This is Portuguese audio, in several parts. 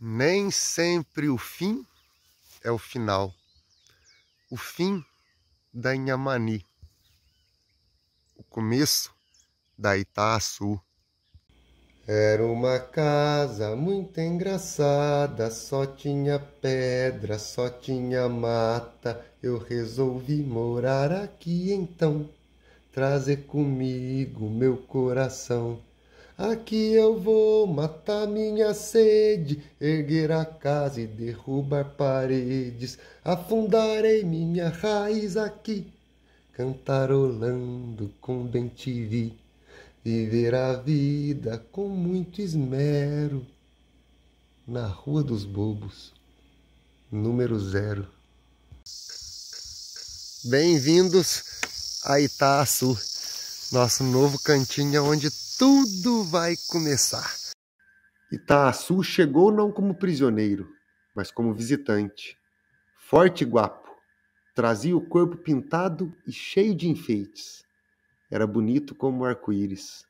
Nem sempre o fim é o final. O fim da Inhamani. O começo da Itaçu. Era uma casa muito engraçada, só tinha pedra, só tinha mata. Eu resolvi morar aqui então, trazer comigo meu coração. Aqui eu vou matar minha sede, erguer a casa e derrubar paredes. Afundarei minha raiz aqui, cantarolando com bem te vi. Viver a vida com muito esmero. Na Rua dos Bobos, número zero. Bem-vindos a Itaçu, nosso novo cantinho onde tudo vai começar. Itaçu chegou não como prisioneiro, mas como visitante. Forte e guapo, trazia o corpo pintado e cheio de enfeites. Era bonito como arco-íris.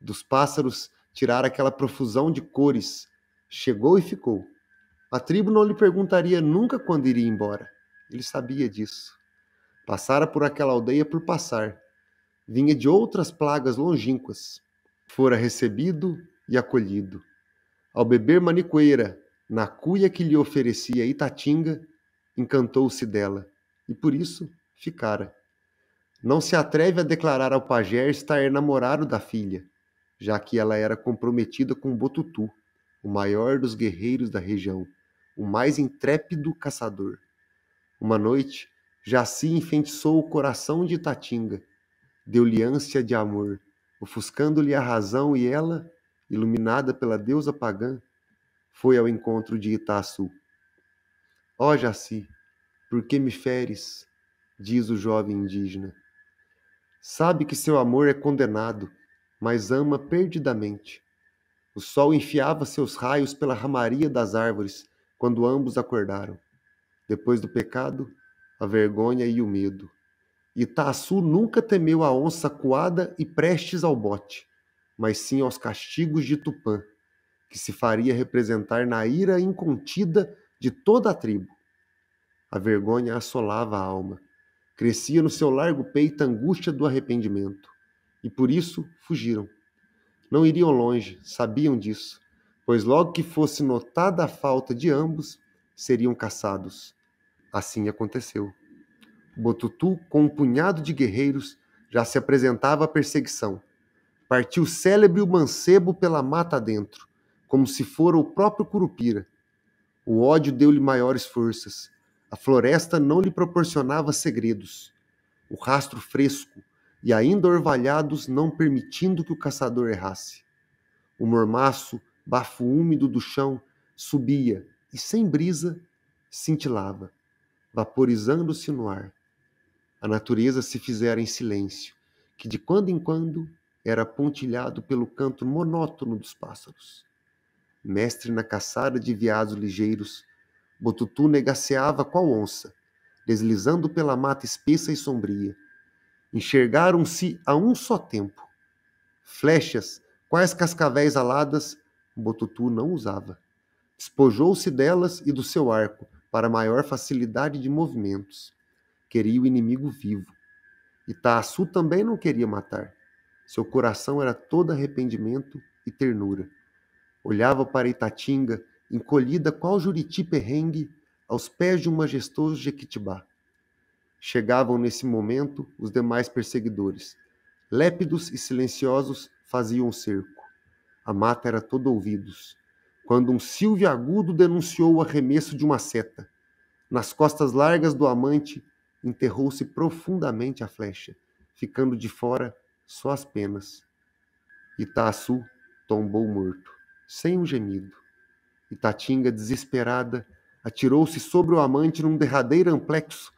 Dos pássaros tirara aquela profusão de cores. Chegou e ficou. A tribo não lhe perguntaria nunca quando iria embora. Ele sabia disso. Passara por aquela aldeia por passar. Vinha de outras plagas longínquas fora recebido e acolhido. Ao beber manicoeira, na cuia que lhe oferecia Itatinga, encantou-se dela e por isso ficara. Não se atreve a declarar ao pajé estar namorado da filha, já que ela era comprometida com Botutu, o maior dos guerreiros da região, o mais intrépido caçador. Uma noite, Jaci enfeitiçou o coração de Itatinga, deu-lhe ânsia de amor ofuscando-lhe a razão, e ela, iluminada pela deusa pagã, foi ao encontro de Itaçu. Ó oh, Jaci, por que me feres? diz o jovem indígena. Sabe que seu amor é condenado, mas ama perdidamente. O sol enfiava seus raios pela ramaria das árvores quando ambos acordaram. Depois do pecado, a vergonha e o medo. Itaçu nunca temeu a onça coada e prestes ao bote, mas sim aos castigos de Tupã, que se faria representar na ira incontida de toda a tribo. A vergonha assolava a alma. Crescia no seu largo peito a angústia do arrependimento. E por isso fugiram. Não iriam longe, sabiam disso, pois logo que fosse notada a falta de ambos, seriam caçados. Assim aconteceu. Botutu, com um punhado de guerreiros, já se apresentava à perseguição. Partiu célebre o mancebo pela mata adentro, como se fora o próprio Curupira. O ódio deu-lhe maiores forças. A floresta não lhe proporcionava segredos. O rastro fresco e ainda orvalhados não permitindo que o caçador errasse. O mormaço, bafo úmido do chão, subia e, sem brisa, cintilava, vaporizando-se no ar a natureza se fizera em silêncio, que de quando em quando era pontilhado pelo canto monótono dos pássaros. Mestre na caçada de veados ligeiros, Botutu negaceava qual onça, deslizando pela mata espessa e sombria. Enxergaram-se a um só tempo. Flechas, quais cascavéis aladas, Botutu não usava. Despojou-se delas e do seu arco, para maior facilidade de movimentos queria o inimigo vivo. Itaçu também não queria matar. Seu coração era todo arrependimento e ternura. Olhava para Itatinga, encolhida qual juriti perrengue, aos pés de um majestoso jequitibá. Chegavam nesse momento os demais perseguidores. Lépidos e silenciosos faziam o cerco. A mata era toda ouvidos. Quando um silvio agudo denunciou o arremesso de uma seta. Nas costas largas do amante, enterrou-se profundamente a flecha, ficando de fora só as penas. Itaçu tombou morto, sem um gemido. Itatinga, desesperada, atirou-se sobre o amante num derradeiro amplexo,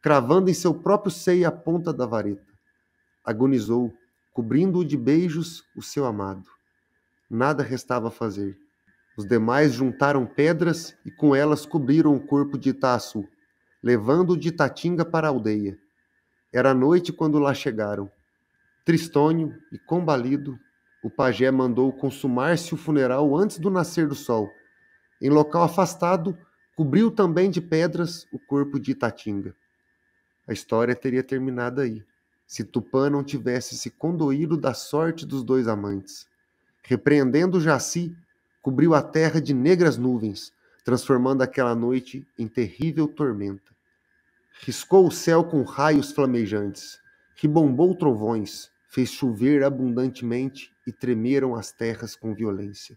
cravando em seu próprio seio a ponta da vareta. Agonizou, cobrindo-o de beijos, o seu amado. Nada restava a fazer. Os demais juntaram pedras e com elas cobriram o corpo de Itaçu, levando-o de Tatinga para a aldeia. Era noite quando lá chegaram. Tristônio e combalido, o pajé mandou consumar-se o funeral antes do nascer do sol. Em local afastado, cobriu também de pedras o corpo de Itatinga. A história teria terminado aí, se Tupã não tivesse se condoído da sorte dos dois amantes. Repreendendo Jaci, cobriu a terra de negras nuvens, transformando aquela noite em terrível tormenta. Riscou o céu com raios flamejantes, ribombou trovões, fez chover abundantemente e tremeram as terras com violência.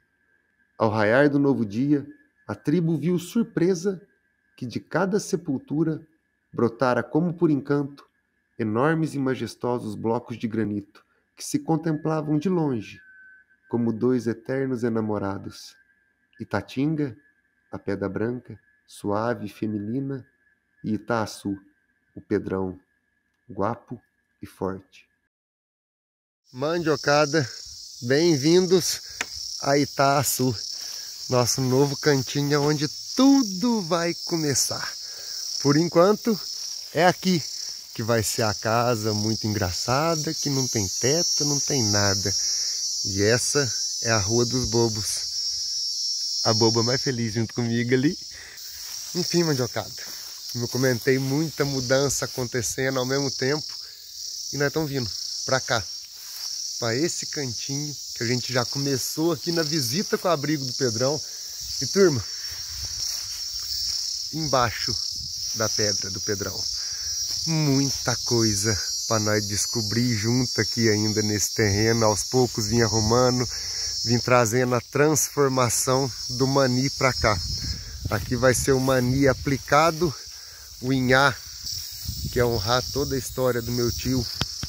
Ao raiar do novo dia, a tribo viu surpresa que de cada sepultura brotara como por encanto enormes e majestosos blocos de granito que se contemplavam de longe, como dois eternos enamorados. Itatinga, a Pedra Branca, Suave Feminina e Itaçu, o Pedrão, guapo e forte. Mandiocada, bem-vindos a Itaçu, nosso novo cantinho onde tudo vai começar. Por enquanto, é aqui que vai ser a casa muito engraçada, que não tem teto, não tem nada. E essa é a Rua dos Bobos a boba mais feliz junto comigo ali. Enfim, mandiocada, como eu comentei, muita mudança acontecendo ao mesmo tempo e nós estamos vindo para cá, para esse cantinho que a gente já começou aqui na visita com o abrigo do Pedrão. E turma, embaixo da pedra do Pedrão, muita coisa para nós descobrir junto aqui ainda nesse terreno, aos poucos vinha arrumando vim trazendo a transformação do mani para cá. Aqui vai ser o mani aplicado, o inhá, que é honrar toda a história do meu tio.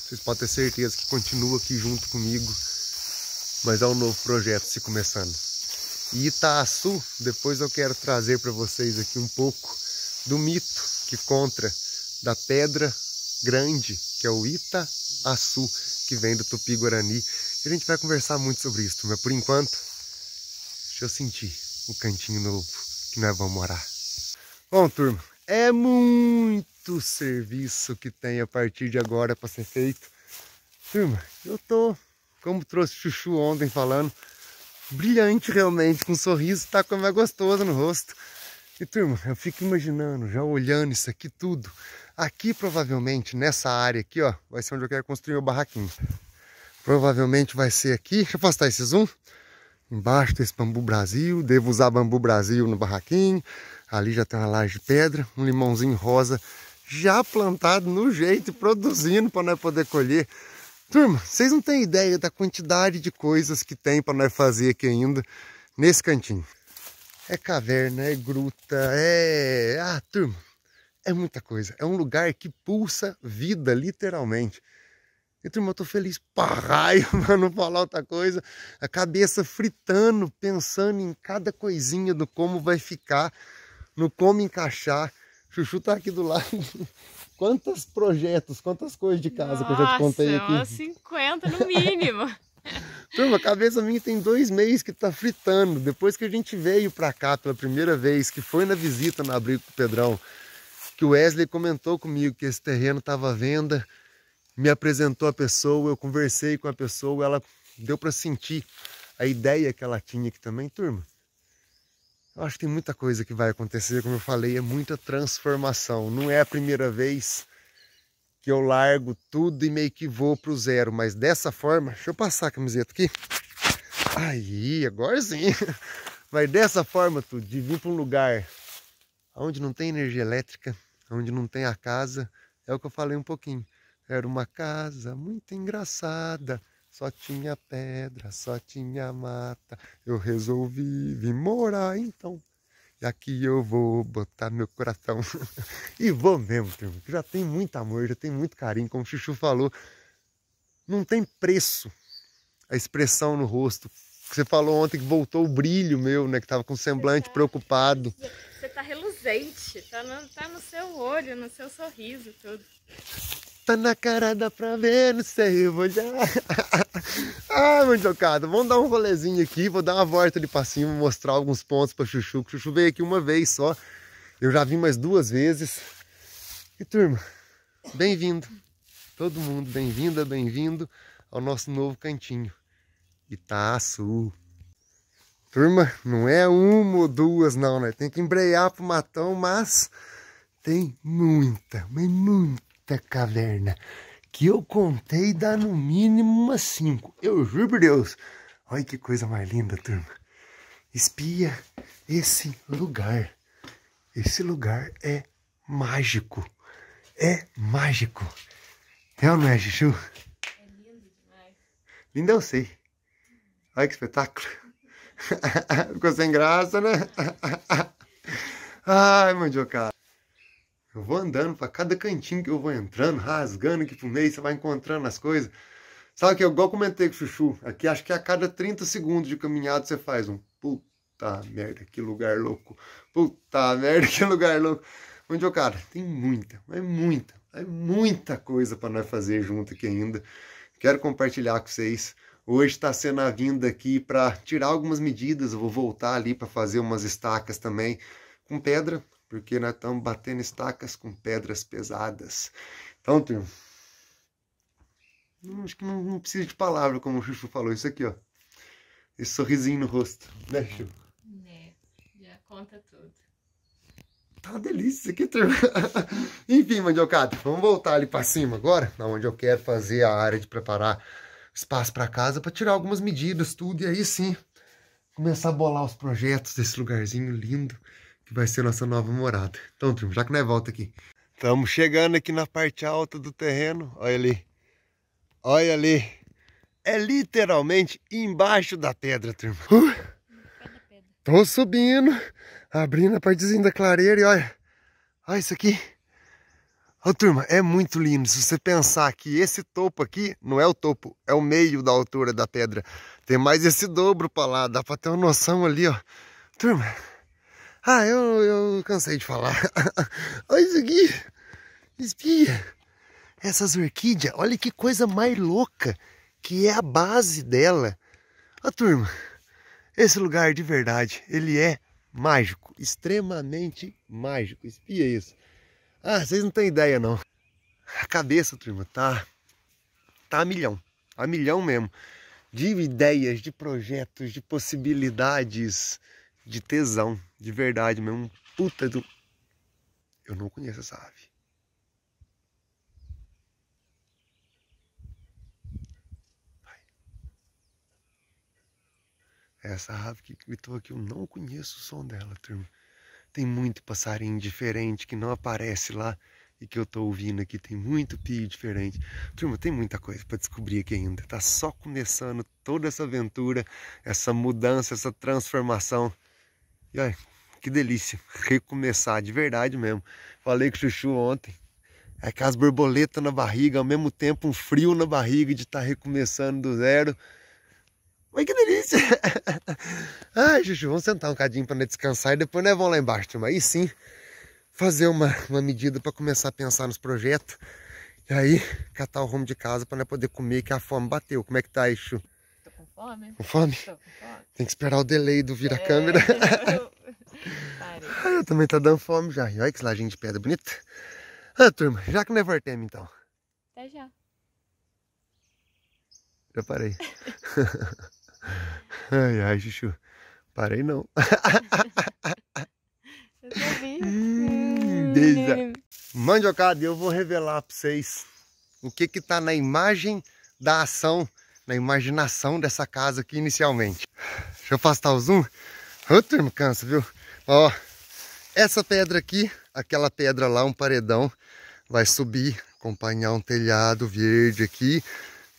Vocês podem ter certeza que continua aqui junto comigo, mas é um novo projeto se começando. E Itaçu, depois eu quero trazer para vocês aqui um pouco do mito que conta da pedra grande, que é o Itaçu, que vem do Tupi-Guarani, a gente vai conversar muito sobre isso, mas por enquanto, deixa eu sentir o cantinho novo que nós vamos morar. Bom, turma, é muito serviço que tem a partir de agora para ser feito. Turma, eu tô, como trouxe Chuchu ontem falando, brilhante realmente, com um sorriso, tá com a mais gostosa no rosto. E turma, eu fico imaginando, já olhando isso aqui tudo. Aqui provavelmente, nessa área aqui, ó, vai ser onde eu quero construir meu barraquinho. Provavelmente vai ser aqui. Deixa eu afastar esse zoom. Embaixo desse bambu Brasil. Devo usar bambu Brasil no barraquinho. Ali já tem uma laje de pedra. Um limãozinho rosa já plantado no jeito e produzindo para nós poder colher. Turma, vocês não têm ideia da quantidade de coisas que tem para nós fazer aqui ainda nesse cantinho. É caverna, é gruta, é. Ah, turma, é muita coisa. É um lugar que pulsa vida, literalmente. E turma, eu tô feliz pra raio, pra não falar outra coisa. A cabeça fritando, pensando em cada coisinha do como vai ficar, no como encaixar. Chuchu tá aqui do lado. Quantos projetos, quantas coisas de casa Nossa, que eu já te contei aqui? Nossa, 50 no mínimo. Turma, a cabeça minha tem dois meses que tá fritando. Depois que a gente veio pra cá pela primeira vez, que foi na visita no abrigo do Pedrão, que o Wesley comentou comigo que esse terreno tava à venda me apresentou a pessoa, eu conversei com a pessoa, ela deu para sentir a ideia que ela tinha que também, turma. Eu acho que tem muita coisa que vai acontecer, como eu falei, é muita transformação. Não é a primeira vez que eu largo tudo e meio que vou pro zero, mas dessa forma, deixa eu passar a camiseta aqui. Aí, agora sim. Mas dessa forma, tudo, de vir para um lugar onde não tem energia elétrica, onde não tem a casa, é o que eu falei um pouquinho. Era uma casa muito engraçada, só tinha pedra, só tinha mata. Eu resolvi vir morar então. E aqui eu vou botar meu coração. e vou mesmo, primo. Já tem muito amor, já tem muito carinho. Como o Chuchu falou, não tem preço a expressão no rosto. Você falou ontem que voltou o brilho meu, né? Que tava com semblante preocupado. Você tá reluzente, tá no, tá no seu olho, no seu sorriso, tudo. Tá na cara, dá pra ver, não sei, eu vou já. ah, mandiocada, vamos dar um rolezinho aqui, vou dar uma volta ali pra cima, mostrar alguns pontos pra Chuchu. Que Chuchu veio aqui uma vez só, eu já vim mais duas vezes. E turma, bem-vindo, todo mundo, bem-vinda, bem-vindo ao nosso novo cantinho, Itaçu. Turma, não é uma ou duas não, né? Tem que embrear pro matão, mas tem muita, mas muita caverna que eu contei dá no mínimo umas cinco. Eu juro por Deus. Olha que coisa mais linda, turma. Espia esse lugar. Esse lugar é mágico. É mágico. É ou não é, Juju? É lindo demais. Lindo eu sei. Olha que espetáculo. Ficou sem graça, né? Ai, mandioca. Eu vou andando para cada cantinho que eu vou entrando, rasgando aqui pro meio, você vai encontrando as coisas. Sabe que é eu igual comentei com o Chuchu, aqui acho que é a cada 30 segundos de caminhada você faz um puta merda, que lugar louco. Puta merda, que lugar louco. Onde eu, cara, tem muita, é muita, é muita coisa para nós fazer junto aqui ainda. Quero compartilhar com vocês. Hoje está sendo a vinda aqui para tirar algumas medidas. Eu vou voltar ali para fazer umas estacas também com pedra, porque nós estamos batendo estacas com pedras pesadas. Então, turma, acho que não, não precisa de palavra, como o Chuchu falou, isso aqui, ó. Esse sorrisinho no rosto, né, Chuchu? Né, já conta tudo. Tá uma delícia isso aqui, é turma. Enfim, mandiocado, vamos voltar ali para cima agora, onde eu quero fazer a área de preparar espaço para casa, para tirar algumas medidas, tudo, e aí sim começar a bolar os projetos desse lugarzinho lindo que vai ser nossa nova morada. Então, turma, já que nós volta aqui. Estamos chegando aqui na parte alta do terreno. Olha ali. Olha ali. É literalmente embaixo da pedra, turma. Uh, tô subindo, abrindo a partezinha da clareira e olha. Olha isso aqui. Ó, turma, é muito lindo. Se você pensar que esse topo aqui não é o topo, é o meio da altura da pedra. Tem mais esse dobro para lá, dá para ter uma noção ali, ó. Turma, ah, eu, eu cansei de falar. olha isso aqui. Espia. Essas orquídeas, olha que coisa mais louca que é a base dela. A turma, esse lugar de verdade, ele é mágico, extremamente mágico. Espia isso. Ah, vocês não têm ideia não. A cabeça, turma, tá tá a milhão. A milhão mesmo. De ideias, de projetos, de possibilidades de tesão, de verdade mesmo. Puta do. Eu não conheço essa ave. Vai. Essa ave que gritou aqui, eu não conheço o som dela, turma. Tem muito passarinho diferente que não aparece lá e que eu tô ouvindo aqui. Tem muito pio diferente. Turma, tem muita coisa para descobrir aqui ainda. Tá só começando toda essa aventura, essa mudança, essa transformação e olha, que delícia. Recomeçar de verdade mesmo. Falei com o Chuchu ontem. É aquelas borboletas na barriga, ao mesmo tempo um frio na barriga de estar tá recomeçando do zero. Mas que delícia! Ai, Chuchu, vamos sentar um cadinho para descansar e depois nós né, vamos lá embaixo, turma. Aí sim, fazer uma, uma medida para começar a pensar nos projetos. E aí, catar o rumo de casa para poder comer, que a fome bateu. Como é que tá Chuchu? fome? Com fome? Tô com fome. Tem que esperar o delay do vir a é, câmera. Eu... ah, eu também tá dando fome já. E olha que lajem de pedra bonita. Ah, turma, já que não é Vortem, então. Até já. Já parei. ai, ai, Chuchu. Parei não. eu sabia. Hum, beija. Mandiocada, eu vou revelar pra vocês o que que tá na imagem da ação na imaginação dessa casa aqui inicialmente. Deixa eu afastar o zoom. Ô, turma, cansa, viu? Ó, essa pedra aqui, aquela pedra lá, um paredão, vai subir, acompanhar um telhado verde aqui,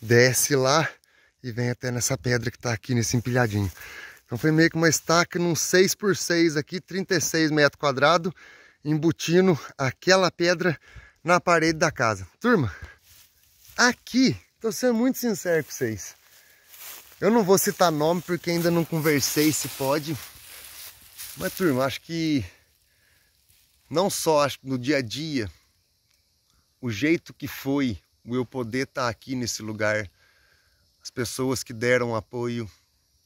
desce lá e vem até nessa pedra que tá aqui nesse empilhadinho. Então foi meio que uma estaca num 6x6 aqui, 36 metros quadrados, embutindo aquela pedra na parede da casa. Turma, aqui Estou sendo muito sincero com vocês. Eu não vou citar nome porque ainda não conversei se pode. Mas turma, acho que não só acho que no dia a dia, o jeito que foi o eu poder estar tá aqui nesse lugar, as pessoas que deram apoio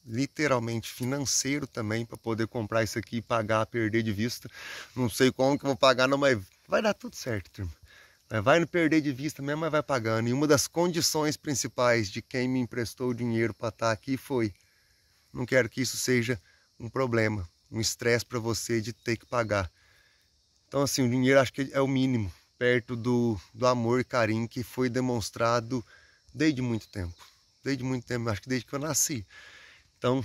literalmente financeiro também para poder comprar isso aqui e pagar, perder de vista. Não sei como que eu vou pagar, não, mas vai dar tudo certo, turma. É, vai no perder de vista mesmo, mas vai pagando. E uma das condições principais de quem me emprestou o dinheiro para estar tá aqui foi: não quero que isso seja um problema, um estresse para você de ter que pagar. Então, assim, o dinheiro acho que é o mínimo, perto do, do amor e carinho que foi demonstrado desde muito tempo. Desde muito tempo, acho que desde que eu nasci. Então,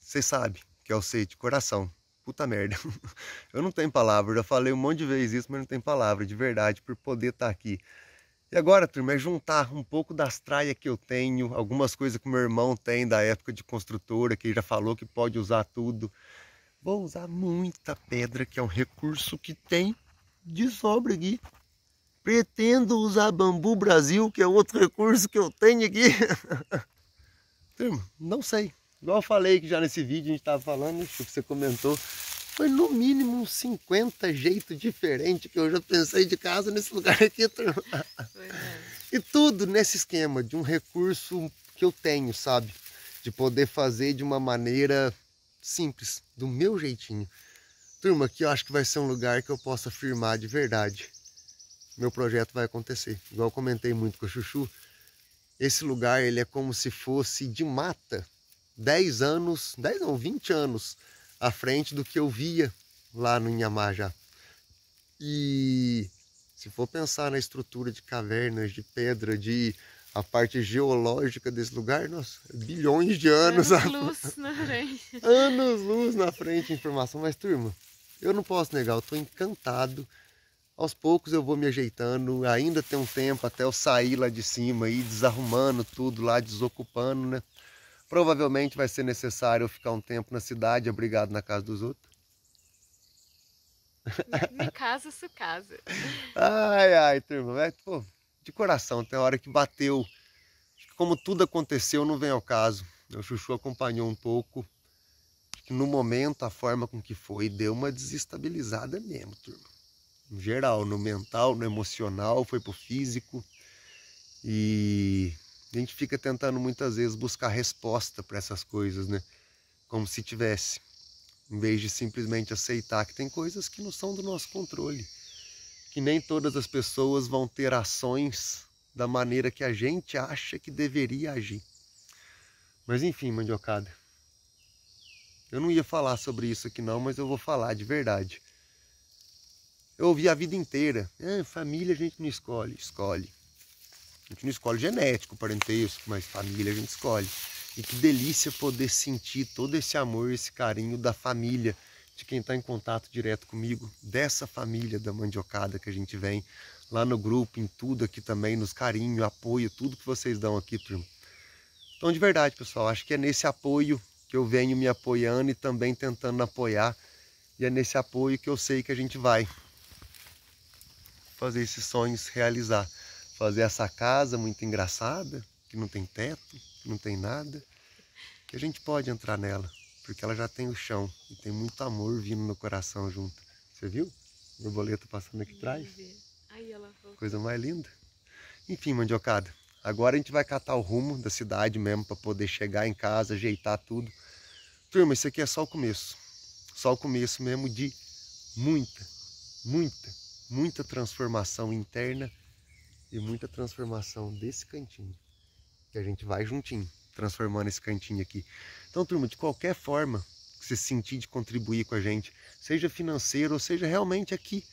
você sabe que é sei de coração puta merda. Eu não tenho palavra, já falei um monte de vezes isso, mas não tenho palavra de verdade por poder estar tá aqui. E agora, turma, é juntar um pouco das traias que eu tenho, algumas coisas que meu irmão tem da época de construtora, que ele já falou que pode usar tudo. Vou usar muita pedra, que é um recurso que tem de sobra aqui. Pretendo usar bambu Brasil, que é outro recurso que eu tenho aqui. turma, não sei Igual eu falei que já nesse vídeo a gente estava falando, que você comentou, foi no mínimo uns 50 jeitos diferentes que eu já pensei de casa nesse lugar aqui, turma. É. E tudo nesse esquema de um recurso que eu tenho, sabe? De poder fazer de uma maneira simples, do meu jeitinho. Turma, que eu acho que vai ser um lugar que eu possa afirmar de verdade. Meu projeto vai acontecer. Igual eu comentei muito com o Chuchu, esse lugar ele é como se fosse de mata, 10 anos, 10 não, 20 anos à frente do que eu via lá no Inhamar já. E se for pensar na estrutura de cavernas, de pedra, de a parte geológica desse lugar, nossa, bilhões de anos. Anos luz na frente. anos luz na frente informação. Mas, turma, eu não posso negar, eu estou encantado. Aos poucos eu vou me ajeitando, ainda tem um tempo até eu sair lá de cima e desarrumando tudo lá, desocupando, né? provavelmente vai ser necessário eu ficar um tempo na cidade, abrigado na casa dos outros. Na casa, sua casa. Ai, ai, turma, é pô, de coração, tem hora que bateu. Como tudo aconteceu, não vem ao caso. O Chuchu acompanhou um pouco. No momento, a forma com que foi, deu uma desestabilizada mesmo, turma. No geral, no mental, no emocional, foi pro físico. E a gente fica tentando muitas vezes buscar resposta para essas coisas, né? Como se tivesse, em vez de simplesmente aceitar que tem coisas que não são do nosso controle, que nem todas as pessoas vão ter ações da maneira que a gente acha que deveria agir. Mas enfim, mandiocada. Eu não ia falar sobre isso aqui não, mas eu vou falar de verdade. Eu ouvi a vida inteira. É, família a gente não escolhe, escolhe. A gente não escolhe genético, parentesco, mas família a gente escolhe. E que delícia poder sentir todo esse amor, esse carinho da família, de quem está em contato direto comigo, dessa família da mandiocada que a gente vem, lá no grupo, em tudo aqui também, nos carinho, apoio, tudo que vocês dão aqui, primo. Então, de verdade, pessoal, acho que é nesse apoio que eu venho me apoiando e também tentando apoiar, e é nesse apoio que eu sei que a gente vai fazer esses sonhos realizar fazer essa casa muito engraçada, que não tem teto, que não tem nada, que a gente pode entrar nela, porque ela já tem o chão e tem muito amor vindo no coração junto. Você viu? Borboleta passando aqui atrás. Coisa mais linda. Enfim, mandiocada. Agora a gente vai catar o rumo da cidade mesmo para poder chegar em casa, ajeitar tudo. Turma, isso aqui é só o começo. Só o começo mesmo de muita, muita, muita transformação interna e muita transformação desse cantinho. Que a gente vai juntinho, transformando esse cantinho aqui. Então, turma, de qualquer forma que você sentir de contribuir com a gente, seja financeiro ou seja realmente aqui,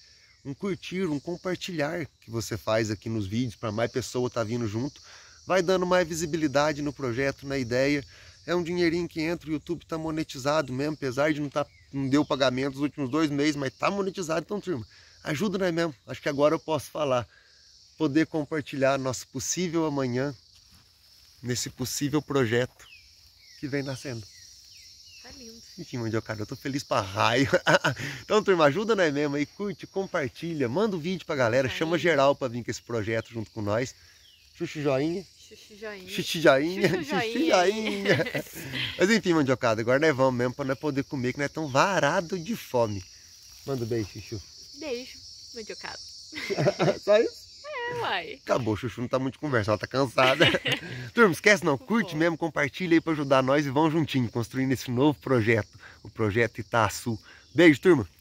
um curtir, um compartilhar que você faz aqui nos vídeos para mais pessoa estar tá vindo junto, vai dando mais visibilidade no projeto, na ideia. É um dinheirinho que entra, o YouTube está monetizado mesmo, apesar de não, tá, não deu pagamento nos últimos dois meses, mas está monetizado, então turma, ajuda nós mesmo, acho que agora eu posso falar poder compartilhar nosso possível amanhã nesse possível projeto que vem nascendo. Tá lindo. E cara eu tô feliz pra raio. então, turma, ajuda né mesmo aí, curte, compartilha, manda o um vídeo pra galera, tá chama geral pra vir com esse projeto junto com nós. Xuxu joinha. Xuxu joinha. Xuxu joinha. Xuxu joinha. joinha. Mas enfim, mandiocada, agora nós vamos mesmo pra nós poder comer, que nós estamos varados de fome. Manda um beijo, Xuxu. Beijo, mandiocada. Só isso? uai. Acabou, Chuchu não tá muito conversa, ela tá cansada. Turma, esquece não, curte mesmo, compartilha aí pra ajudar nós e vamos juntinho construindo esse novo projeto, o projeto Itaçu. Beijo, turma.